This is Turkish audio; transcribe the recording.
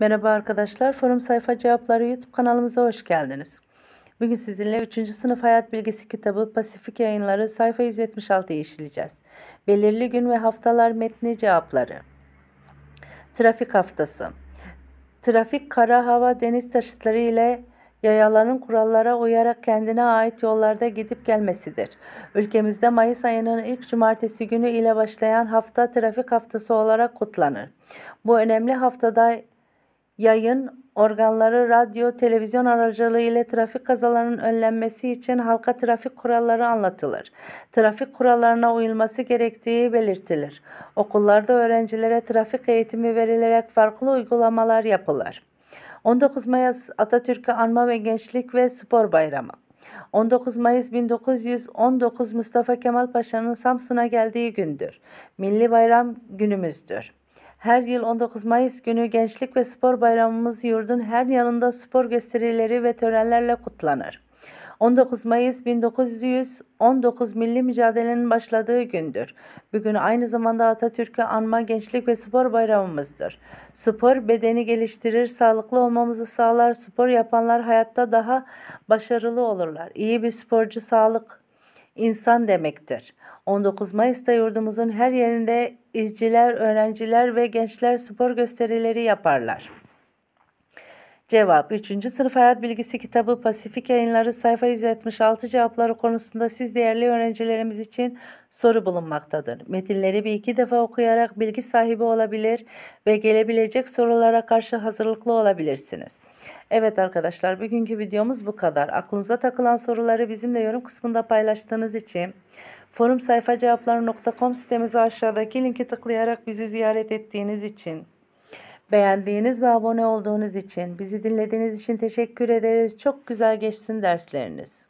Merhaba arkadaşlar, Forum Sayfa Cevapları YouTube kanalımıza hoş geldiniz. Bugün sizinle 3. Sınıf Hayat Bilgisi kitabı Pasifik Yayınları sayfa 176'yı işleyeceğiz. Belirli gün ve haftalar metni cevapları. Trafik haftası. Trafik kara hava deniz taşıtları ile yayaların kurallara uyarak kendine ait yollarda gidip gelmesidir. Ülkemizde Mayıs ayının ilk cumartesi günü ile başlayan hafta trafik haftası olarak kutlanır. Bu önemli haftada yayın organları radyo, televizyon aracılığıyla trafik kazalarının önlenmesi için halka trafik kuralları anlatılır. Trafik kurallarına uyulması gerektiği belirtilir. Okullarda öğrencilere trafik eğitimi verilerek farklı uygulamalar yapılır. 19 Mayıs Atatürk'ü Anma ve Gençlik ve Spor Bayramı. 19 Mayıs 1919 Mustafa Kemal Paşa'nın Samsun'a geldiği gündür. Milli bayram günümüzdür. Her yıl 19 Mayıs günü Gençlik ve Spor Bayramımız yurdun her yanında spor gösterileri ve törenlerle kutlanır. 19 Mayıs 1919 milli mücadelenin başladığı gündür. Bugün aynı zamanda Atatürk'ü anma gençlik ve spor bayramımızdır. Spor bedeni geliştirir, sağlıklı olmamızı sağlar, spor yapanlar hayatta daha başarılı olurlar. İyi bir sporcu sağlık insan demektir. 19 Mayıs'ta yurdumuzun her yerinde izciler, öğrenciler ve gençler spor gösterileri yaparlar. Cevap 3. Sınıf Hayat Bilgisi kitabı Pasifik Yayınları sayfa 176 cevapları konusunda siz değerli öğrencilerimiz için soru bulunmaktadır. Metinleri bir iki defa okuyarak bilgi sahibi olabilir ve gelebilecek sorulara karşı hazırlıklı olabilirsiniz. Evet arkadaşlar bugünkü videomuz bu kadar. Aklınıza takılan soruları bizimle yorum kısmında paylaştığınız için forum sayfa cevapları.com sitemize aşağıdaki linki tıklayarak bizi ziyaret ettiğiniz için Beğendiğiniz ve abone olduğunuz için, bizi dinlediğiniz için teşekkür ederiz. Çok güzel geçsin dersleriniz.